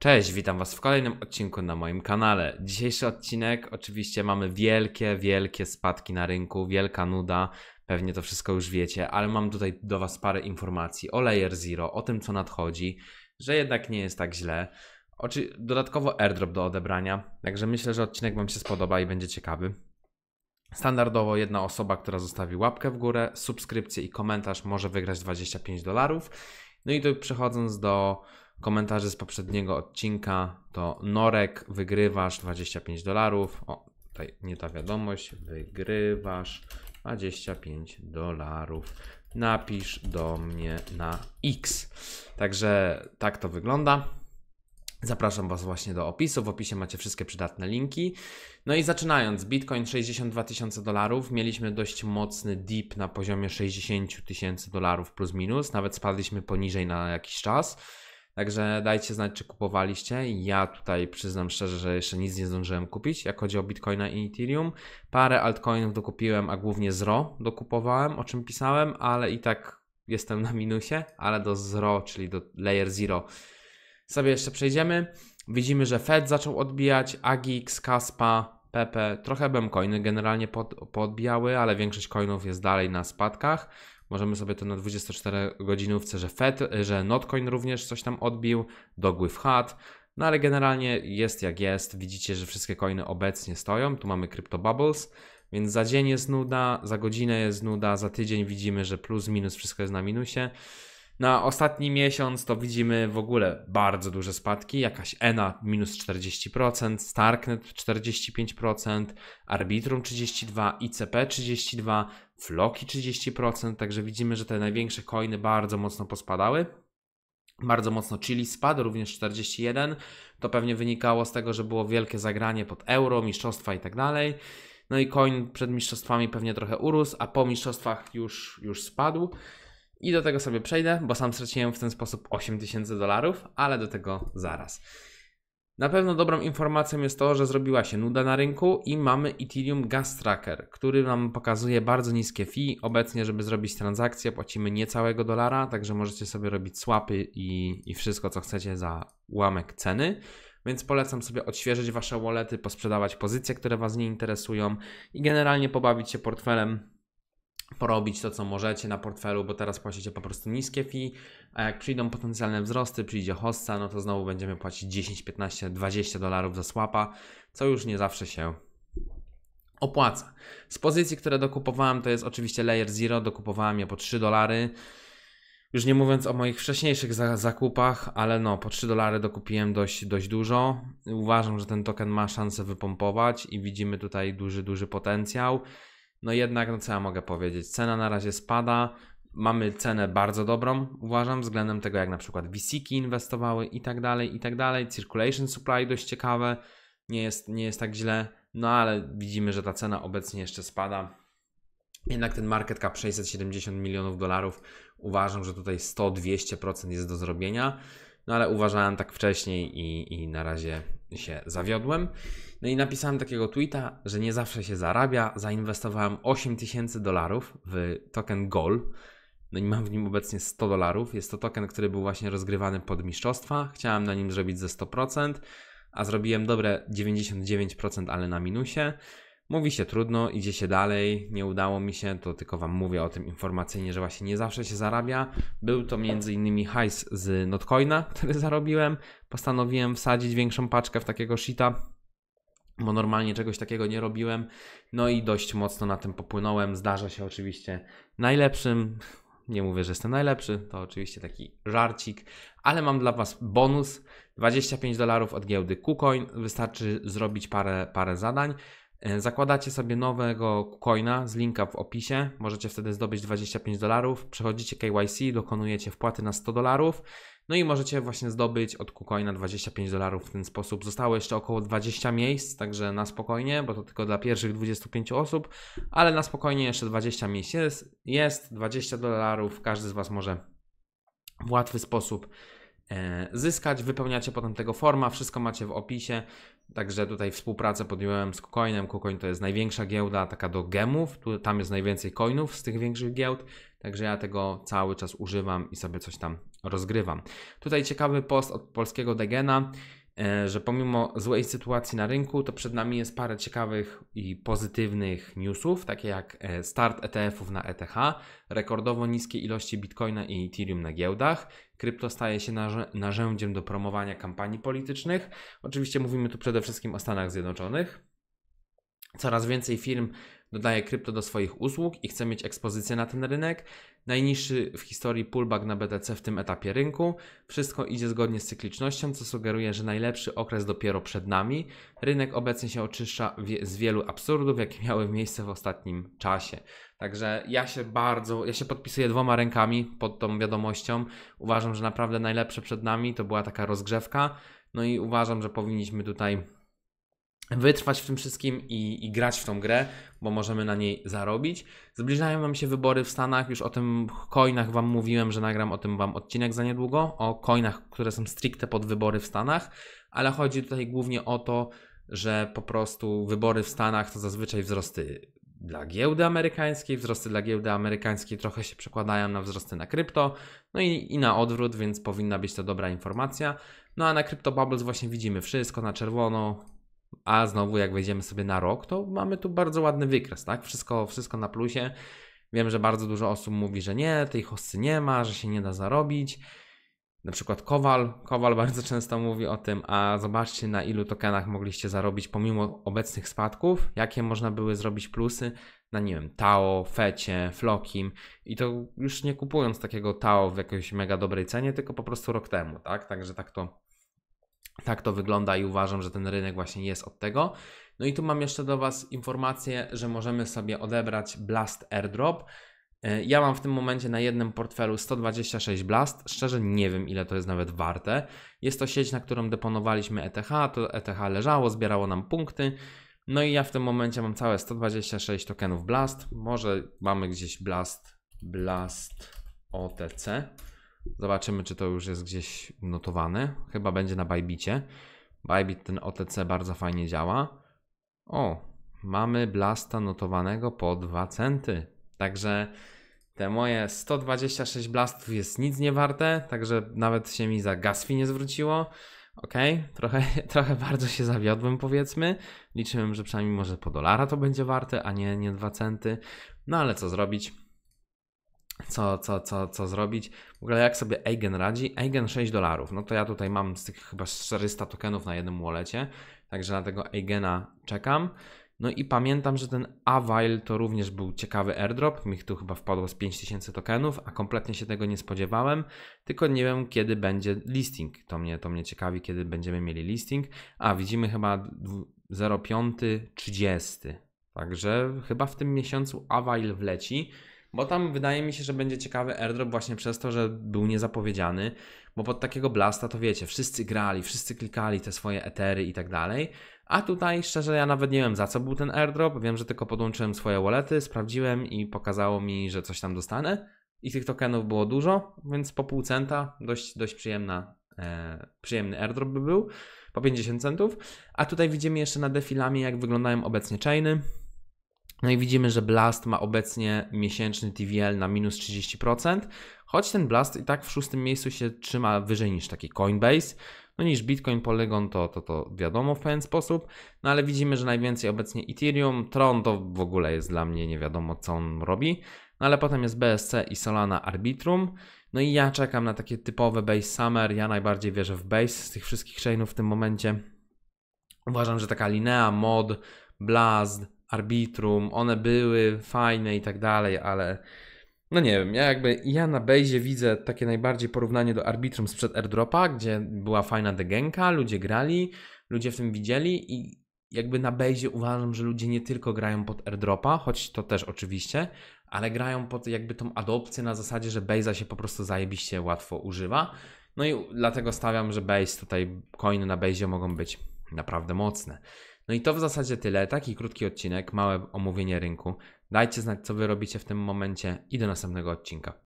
Cześć, witam Was w kolejnym odcinku na moim kanale. Dzisiejszy odcinek, oczywiście mamy wielkie, wielkie spadki na rynku, wielka nuda, pewnie to wszystko już wiecie, ale mam tutaj do Was parę informacji o Layer Zero, o tym co nadchodzi, że jednak nie jest tak źle. Oczy, dodatkowo airdrop do odebrania, także myślę, że odcinek Wam się spodoba i będzie ciekawy. Standardowo jedna osoba, która zostawi łapkę w górę, subskrypcję i komentarz może wygrać 25 dolarów. No i tu przechodząc do Komentarze z poprzedniego odcinka to Norek, wygrywasz 25 dolarów. O, tutaj nie ta wiadomość, wygrywasz 25 dolarów. Napisz do mnie na X. Także tak to wygląda. Zapraszam Was właśnie do opisu. W opisie macie wszystkie przydatne linki. No i zaczynając, Bitcoin 62 tysiące dolarów. Mieliśmy dość mocny dip na poziomie 60 tysięcy dolarów plus minus. Nawet spadliśmy poniżej na jakiś czas. Także dajcie znać, czy kupowaliście. Ja tutaj przyznam szczerze, że jeszcze nic nie zdążyłem kupić, jak chodzi o Bitcoina i Ethereum. Parę altcoinów dokupiłem, a głównie ZRO dokupowałem, o czym pisałem, ale i tak jestem na minusie, ale do ZRO, czyli do Layer Zero sobie jeszcze przejdziemy. Widzimy, że Fed zaczął odbijać, AGX, Kaspa, Pepe, trochę Bemcoiny. generalnie pod, podbijały, ale większość coinów jest dalej na spadkach. Możemy sobie to na 24 godzinówce, że Fed, że Notcoin również coś tam odbił, dogły w hat. No ale generalnie jest jak jest. Widzicie, że wszystkie coiny obecnie stoją. Tu mamy Crypto Bubbles. Więc za dzień jest nuda, za godzinę jest nuda, za tydzień widzimy, że plus minus wszystko jest na minusie. Na ostatni miesiąc to widzimy w ogóle bardzo duże spadki, jakaś ENA minus 40%, Starknet 45%, Arbitrum 32%, ICP 32%, Floki 30%, także widzimy, że te największe coiny bardzo mocno pospadały. Bardzo mocno Chili spadł, również 41. To pewnie wynikało z tego, że było wielkie zagranie pod euro, mistrzostwa i tak dalej. No i coin przed mistrzostwami pewnie trochę urósł, a po mistrzostwach już, już spadł. I do tego sobie przejdę, bo sam straciłem w ten sposób 8000 dolarów, ale do tego zaraz. Na pewno dobrą informacją jest to, że zrobiła się nuda na rynku i mamy Ethereum Gas Tracker, który nam pokazuje bardzo niskie fee. Obecnie, żeby zrobić transakcję, płacimy niecałego dolara, także możecie sobie robić swapy i, i wszystko, co chcecie za ułamek ceny. Więc polecam sobie odświeżyć wasze wallety, posprzedawać pozycje, które was nie interesują i generalnie pobawić się portfelem porobić to, co możecie na portfelu, bo teraz płacicie po prostu niskie fee, a e, jak przyjdą potencjalne wzrosty, przyjdzie hossa, no to znowu będziemy płacić 10, 15, 20 dolarów za słapa, co już nie zawsze się opłaca. Z pozycji, które dokupowałem, to jest oczywiście Layer Zero, dokupowałem je po 3 dolary. Już nie mówiąc o moich wcześniejszych za zakupach, ale no, po 3 dolary dokupiłem dość, dość dużo. Uważam, że ten token ma szansę wypompować i widzimy tutaj duży, duży potencjał. No jednak, no co ja mogę powiedzieć, cena na razie spada, mamy cenę bardzo dobrą, uważam, względem tego jak na przykład vc inwestowały i tak dalej, i tak dalej, circulation supply dość ciekawe, nie jest, nie jest tak źle, no ale widzimy, że ta cena obecnie jeszcze spada, jednak ten market cap 670 milionów dolarów uważam, że tutaj 100-200% jest do zrobienia. No ale uważałem tak wcześniej i, i na razie się zawiodłem. No i napisałem takiego tweeta, że nie zawsze się zarabia. Zainwestowałem 8000 dolarów w token GOL. No i mam w nim obecnie 100 dolarów. Jest to token, który był właśnie rozgrywany pod mistrzostwa. Chciałem na nim zrobić ze 100%, a zrobiłem dobre 99%, ale na minusie. Mówi się trudno, idzie się dalej, nie udało mi się, to tylko Wam mówię o tym informacyjnie, że właśnie nie zawsze się zarabia. Był to m.in. hajs z Notcoina, który zarobiłem. Postanowiłem wsadzić większą paczkę w takiego shita, bo normalnie czegoś takiego nie robiłem. No i dość mocno na tym popłynąłem. Zdarza się oczywiście najlepszym. Nie mówię, że jestem najlepszy, to oczywiście taki żarcik, ale mam dla Was bonus. 25 dolarów od giełdy KuCoin. Wystarczy zrobić parę, parę zadań. E, zakładacie sobie nowego KuCoina z linka w opisie, możecie wtedy zdobyć 25 dolarów, przechodzicie KYC, dokonujecie wpłaty na 100 dolarów, no i możecie właśnie zdobyć od KuCoina 25 dolarów w ten sposób. Zostało jeszcze około 20 miejsc, także na spokojnie, bo to tylko dla pierwszych 25 osób, ale na spokojnie jeszcze 20 miejsc jest, jest 20 dolarów, każdy z Was może w łatwy sposób E, zyskać. Wypełniacie potem tego forma, wszystko macie w opisie. Także tutaj współpracę podjąłem z KuCoinem. KuCoin to jest największa giełda taka do gemów. Tu, tam jest najwięcej coinów z tych większych giełd. Także ja tego cały czas używam i sobie coś tam rozgrywam. Tutaj ciekawy post od polskiego Degena. E, że pomimo złej sytuacji na rynku, to przed nami jest parę ciekawych i pozytywnych newsów, takie jak e, start ETF-ów na ETH, rekordowo niskie ilości Bitcoina i Ethereum na giełdach, krypto staje się narzędziem do promowania kampanii politycznych. Oczywiście mówimy tu przede wszystkim o Stanach Zjednoczonych. Coraz więcej firm dodaje krypto do swoich usług i chce mieć ekspozycję na ten rynek. Najniższy w historii pullback na BTC w tym etapie rynku. Wszystko idzie zgodnie z cyklicznością, co sugeruje, że najlepszy okres dopiero przed nami. Rynek obecnie się oczyszcza z wielu absurdów, jakie miały miejsce w ostatnim czasie. Także ja się bardzo, ja się podpisuję dwoma rękami pod tą wiadomością. Uważam, że naprawdę najlepsze przed nami to była taka rozgrzewka. No i uważam, że powinniśmy tutaj wytrwać w tym wszystkim i, i, grać w tą grę, bo możemy na niej zarobić. Zbliżają nam się wybory w Stanach, już o tym coinach Wam mówiłem, że nagram o tym Wam odcinek za niedługo, o coinach, które są stricte pod wybory w Stanach, ale chodzi tutaj głównie o to, że po prostu wybory w Stanach to zazwyczaj wzrosty dla giełdy amerykańskiej, wzrosty dla giełdy amerykańskiej trochę się przekładają na wzrosty na krypto, no i, i na odwrót, więc powinna być to dobra informacja. No a na CryptoBubbles Bubbles właśnie widzimy wszystko na czerwono, a znowu, jak wejdziemy sobie na rok, to mamy tu bardzo ładny wykres, tak? Wszystko, wszystko na plusie. Wiem, że bardzo dużo osób mówi, że nie, tej hosty nie ma, że się nie da zarobić. Na przykład Kowal. Kowal bardzo często mówi o tym, a zobaczcie na ilu tokenach mogliście zarobić pomimo obecnych spadków, jakie można były zrobić plusy na nie wiem, Tao, Fecie, Flokim i to już nie kupując takiego Tao w jakiejś mega dobrej cenie, tylko po prostu rok temu, tak? Także tak to tak to wygląda i uważam, że ten rynek właśnie jest od tego. No i tu mam jeszcze do Was informację, że możemy sobie odebrać Blast Airdrop. E, ja mam w tym momencie na jednym portfelu 126 Blast. Szczerze nie wiem, ile to jest nawet warte. Jest to sieć, na którą deponowaliśmy ETH. To ETH leżało, zbierało nam punkty. No i ja w tym momencie mam całe 126 tokenów Blast. Może mamy gdzieś Blast, Blast OTC. Zobaczymy, czy to już jest gdzieś notowane. Chyba będzie na Bybicie. Bybit ten OTC bardzo fajnie działa. O, mamy blasta notowanego po 2 centy. Także te moje 126 blastów jest nic nie warte, także nawet się mi za gasfi nie zwróciło. Ok, trochę, trochę bardzo się zawiodłem, powiedzmy. Liczyłem, że przynajmniej może po dolara to będzie warte, a nie, nie 2 centy. No ale co zrobić? co, co, co, co zrobić. W ogóle jak sobie Eigen radzi? Eigen 6 dolarów. No to ja tutaj mam z tych chyba 400 tokenów na jednym wallecie, także na tego Eigena czekam. No i pamiętam, że ten Avail to również był ciekawy airdrop. Mi tu chyba wpadło z 5000 tokenów, a kompletnie się tego nie spodziewałem. Tylko nie wiem, kiedy będzie listing. To mnie, to mnie ciekawi, kiedy będziemy mieli listing. A widzimy chyba 05.30. Także chyba w tym miesiącu Avail wleci. Bo tam wydaje mi się, że będzie ciekawy airdrop właśnie przez to, że był niezapowiedziany, bo pod takiego blasta to wiecie, wszyscy grali, wszyscy klikali te swoje etery i tak dalej. A tutaj szczerze ja nawet nie wiem za co był ten airdrop, wiem, że tylko podłączyłem swoje wallety, sprawdziłem i pokazało mi, że coś tam dostanę. I tych tokenów było dużo, więc po pół centa dość, dość przyjemna, e, przyjemny airdrop by był, po 50 centów. A tutaj widzimy jeszcze na defilamie, jak wyglądają obecnie chainy. No i widzimy, że Blast ma obecnie miesięczny TVL na minus 30%, choć ten Blast i tak w szóstym miejscu się trzyma wyżej niż taki Coinbase. No niż Bitcoin, Polygon to, to, to wiadomo w pewien sposób, no ale widzimy, że najwięcej obecnie Ethereum, Tron to w ogóle jest dla mnie nie wiadomo co on robi, no ale potem jest BSC i Solana Arbitrum. No i ja czekam na takie typowe Base Summer, ja najbardziej wierzę w Base z tych wszystkich chainów w tym momencie. Uważam, że taka Linea, Mod, Blast, Arbitrum, one były fajne i tak dalej, ale no nie wiem, ja jakby ja na Bejzie widzę takie najbardziej porównanie do Arbitrum sprzed airdropa, gdzie była fajna degenka, ludzie grali, ludzie w tym widzieli i jakby na Bejzie uważam, że ludzie nie tylko grają pod airdropa, choć to też oczywiście, ale grają pod jakby tą adopcję na zasadzie, że Bejza się po prostu zajebiście łatwo używa. No i dlatego stawiam, że Base tutaj, coiny na Bejzie mogą być naprawdę mocne. No i to w zasadzie tyle. Taki krótki odcinek, małe omówienie rynku. Dajcie znać, co wy robicie w tym momencie i do następnego odcinka.